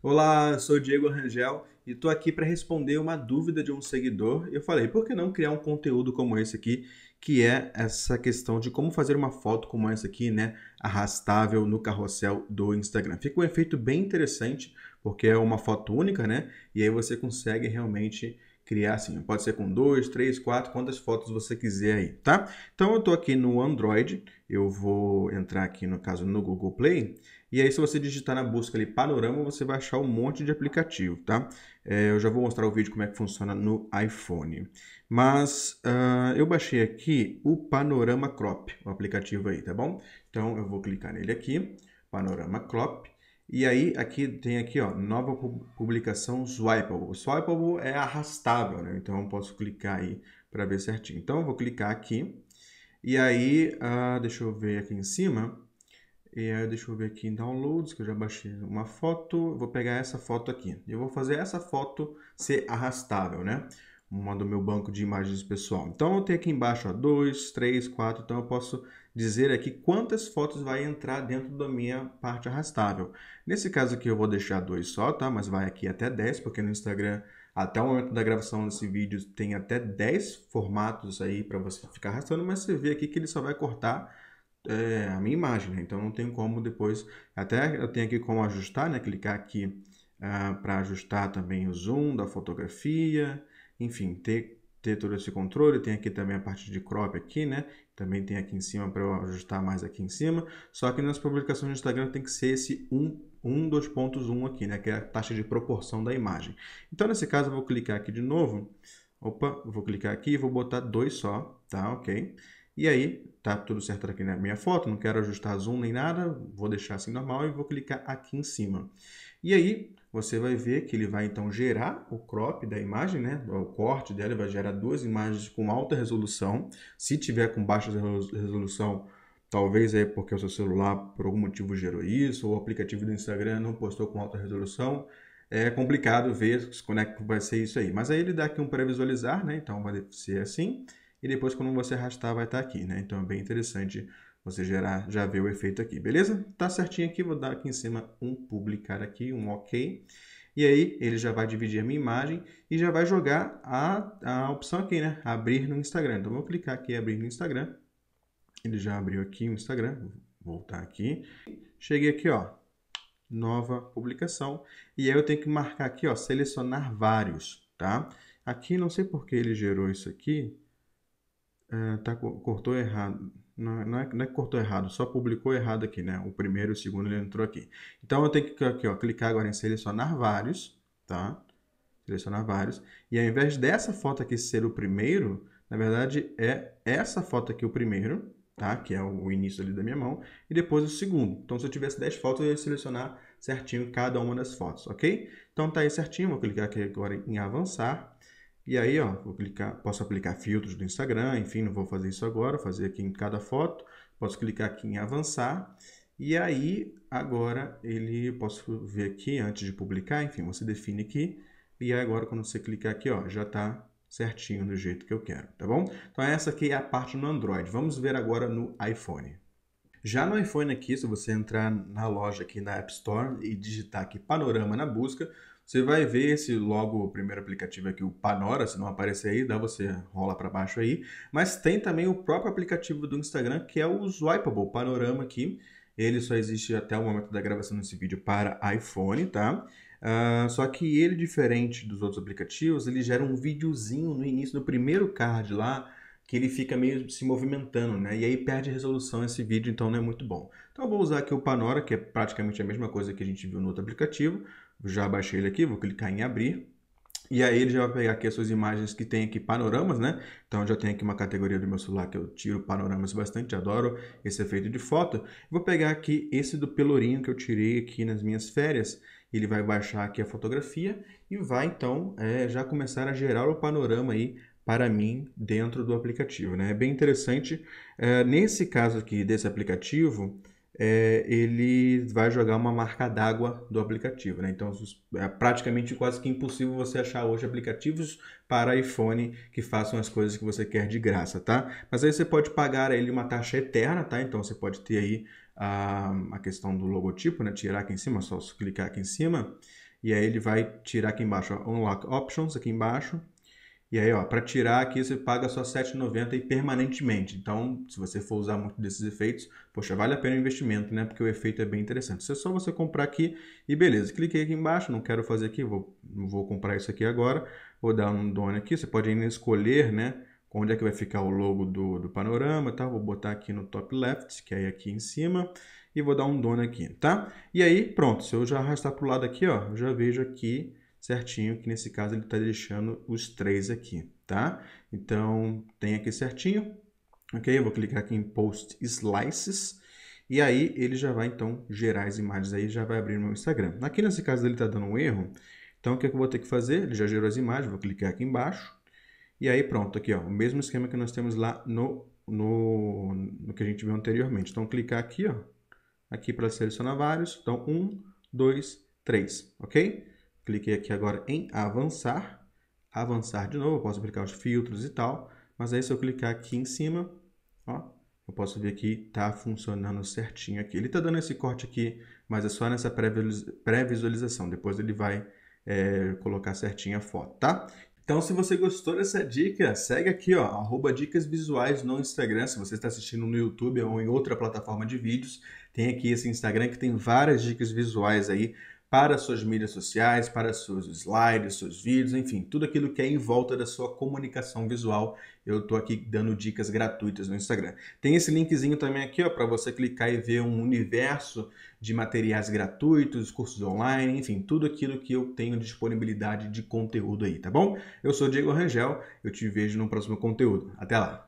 Olá, sou Diego Rangel e estou aqui para responder uma dúvida de um seguidor. Eu falei, por que não criar um conteúdo como esse aqui, que é essa questão de como fazer uma foto como essa aqui, né, arrastável no carrossel do Instagram. Fica um efeito bem interessante, porque é uma foto única, né? E aí você consegue realmente criar assim. Pode ser com 2, 3, 4, quantas fotos você quiser aí, tá? Então eu estou aqui no Android, eu vou entrar aqui no caso no Google Play, e aí se você digitar na busca ali panorama, você vai achar um monte de aplicativo, tá? É, eu já vou mostrar o vídeo como é que funciona no iPhone. Mas uh, eu baixei aqui o Panorama Crop, o aplicativo aí, tá bom? Então eu vou clicar nele aqui, Panorama Crop, e aí, aqui tem aqui, ó, nova publicação swipeable. O swipeable é arrastável, né? Então, eu posso clicar aí para ver certinho. Então, eu vou clicar aqui. E aí, uh, deixa eu ver aqui em cima. E aí, deixa eu ver aqui em downloads, que eu já baixei uma foto. Vou pegar essa foto aqui. Eu vou fazer essa foto ser arrastável, né? uma do meu banco de imagens pessoal. Então eu tenho aqui embaixo, ó, 2, 3, 4, então eu posso dizer aqui quantas fotos vai entrar dentro da minha parte arrastável. Nesse caso aqui eu vou deixar dois só, tá? Mas vai aqui até 10, porque no Instagram, até o momento da gravação desse vídeo, tem até 10 formatos aí para você ficar arrastando, mas você vê aqui que ele só vai cortar é, a minha imagem, né? Então não tem como depois, até eu tenho aqui como ajustar, né? Clicar aqui uh, ah, para ajustar também o zoom da fotografia, enfim, ter, ter todo esse controle. Tem aqui também a parte de crop aqui, né? Também tem aqui em cima para eu ajustar mais aqui em cima. Só que nas publicações do Instagram tem que ser esse 1 1, 2.1 aqui, né, que é a taxa de proporção da imagem. Então, nesse caso, eu vou clicar aqui de novo. Opa, vou clicar aqui e vou botar dois só, tá? Ok. E aí, tá tudo certo aqui na minha foto, não quero ajustar zoom nem nada, vou deixar assim normal e vou clicar aqui em cima. E aí, você vai ver que ele vai então gerar o crop da imagem, né? o corte dela, vai gerar duas imagens com alta resolução. Se tiver com baixa resolução, talvez é porque o seu celular por algum motivo gerou isso, ou o aplicativo do Instagram não postou com alta resolução. É complicado ver como é que vai ser isso aí. Mas aí ele dá aqui um pré-visualizar, né? então vai ser assim e depois quando você arrastar vai estar tá aqui, né? Então é bem interessante você gerar, já ver o efeito aqui, beleza? Tá certinho aqui, vou dar aqui em cima um publicar aqui, um ok. E aí ele já vai dividir a minha imagem e já vai jogar a, a opção aqui, né? Abrir no Instagram. Então vou clicar aqui abrir no Instagram. Ele já abriu aqui o Instagram, vou voltar aqui. Cheguei aqui, ó, nova publicação. E aí eu tenho que marcar aqui, ó, selecionar vários, tá? Aqui, não sei porque ele gerou isso aqui, é, tá, cortou errado. Não, é, não, é, não é que cortou errado, só publicou errado aqui, né? O primeiro e o segundo ele entrou aqui. Então eu tenho que aqui, ó, clicar agora em selecionar vários, tá? Selecionar vários. E ao invés dessa foto aqui ser o primeiro, na verdade é essa foto aqui o primeiro, tá? Que é o início ali da minha mão, e depois o segundo. Então, se eu tivesse 10 fotos, eu ia selecionar certinho cada uma das fotos, ok? Então, tá aí certinho, vou clicar aqui agora em avançar, e aí, ó, clicar, posso aplicar filtros do Instagram, enfim, não vou fazer isso agora, fazer aqui em cada foto. Posso clicar aqui em avançar. E aí, agora ele posso ver aqui antes de publicar, enfim, você define aqui. E agora quando você clicar aqui, ó, já está certinho do jeito que eu quero, tá bom? Então essa aqui é a parte no Android. Vamos ver agora no iPhone. Já no iPhone aqui, se você entrar na loja aqui na App Store e digitar aqui Panorama na busca, você vai ver esse logo o primeiro aplicativo aqui, o Panora, se não aparecer aí, dá você rola para baixo aí. Mas tem também o próprio aplicativo do Instagram, que é o Swipeable Panorama aqui. Ele só existe até o momento da gravação desse vídeo para iPhone, tá? Uh, só que ele, diferente dos outros aplicativos, ele gera um videozinho no início do primeiro card lá, que ele fica meio se movimentando, né? E aí perde resolução esse vídeo, então não é muito bom. Então eu vou usar aqui o Panora, que é praticamente a mesma coisa que a gente viu no outro aplicativo, já baixei ele aqui, vou clicar em abrir. E aí ele já vai pegar aqui as suas imagens que tem aqui panoramas, né? Então já tem aqui uma categoria do meu celular que eu tiro panoramas bastante, adoro esse efeito de foto. Vou pegar aqui esse do pelourinho que eu tirei aqui nas minhas férias. Ele vai baixar aqui a fotografia e vai então é, já começar a gerar o panorama aí para mim dentro do aplicativo. Né? É bem interessante. É, nesse caso aqui desse aplicativo, é, ele vai jogar uma marca d'água do aplicativo. Né? Então, é praticamente quase que impossível você achar hoje aplicativos para iPhone que façam as coisas que você quer de graça, tá? Mas aí você pode pagar ele uma taxa eterna, tá? Então, você pode ter aí a, a questão do logotipo, né? Tirar aqui em cima, só clicar aqui em cima. E aí ele vai tirar aqui embaixo, ó, Unlock Options aqui embaixo. E aí, ó, para tirar aqui você paga só 7,90 e permanentemente. Então, se você for usar muito desses efeitos, poxa, vale a pena o investimento, né? Porque o efeito é bem interessante. Isso é só você comprar aqui e beleza. Cliquei aqui embaixo, não quero fazer aqui, vou vou comprar isso aqui agora. Vou dar um dono aqui, você pode ainda escolher, né? Onde é que vai ficar o logo do, do panorama, tá? Vou botar aqui no top left, que é aqui em cima, e vou dar um dono aqui, tá? E aí, pronto, se eu já arrastar pro lado aqui, ó, eu já vejo aqui certinho, que nesse caso ele está deixando os três aqui, tá? Então, tem aqui certinho, ok? Eu vou clicar aqui em Post Slices, e aí ele já vai, então, gerar as imagens aí, já vai abrir no meu Instagram. Aqui, nesse caso, ele está dando um erro, então o que, é que eu vou ter que fazer? Ele já gerou as imagens, vou clicar aqui embaixo, e aí pronto, aqui ó, o mesmo esquema que nós temos lá no, no, no que a gente viu anteriormente. Então, clicar aqui, ó, aqui para selecionar vários, então um, dois, três, ok? Cliquei aqui agora em avançar, avançar de novo, eu posso aplicar os filtros e tal, mas aí se eu clicar aqui em cima, ó, eu posso ver que está funcionando certinho aqui. Ele está dando esse corte aqui, mas é só nessa pré-visualização. Depois ele vai é, colocar certinho a foto, tá? Então, se você gostou dessa dica, segue aqui, ó, arroba dicas visuais no Instagram. Se você está assistindo no YouTube ou em outra plataforma de vídeos, tem aqui esse Instagram que tem várias dicas visuais aí para suas mídias sociais, para seus slides, seus vídeos, enfim, tudo aquilo que é em volta da sua comunicação visual. Eu estou aqui dando dicas gratuitas no Instagram. Tem esse linkzinho também aqui ó, para você clicar e ver um universo de materiais gratuitos, cursos online, enfim, tudo aquilo que eu tenho disponibilidade de conteúdo aí, tá bom? Eu sou Diego Rangel, eu te vejo no próximo conteúdo. Até lá!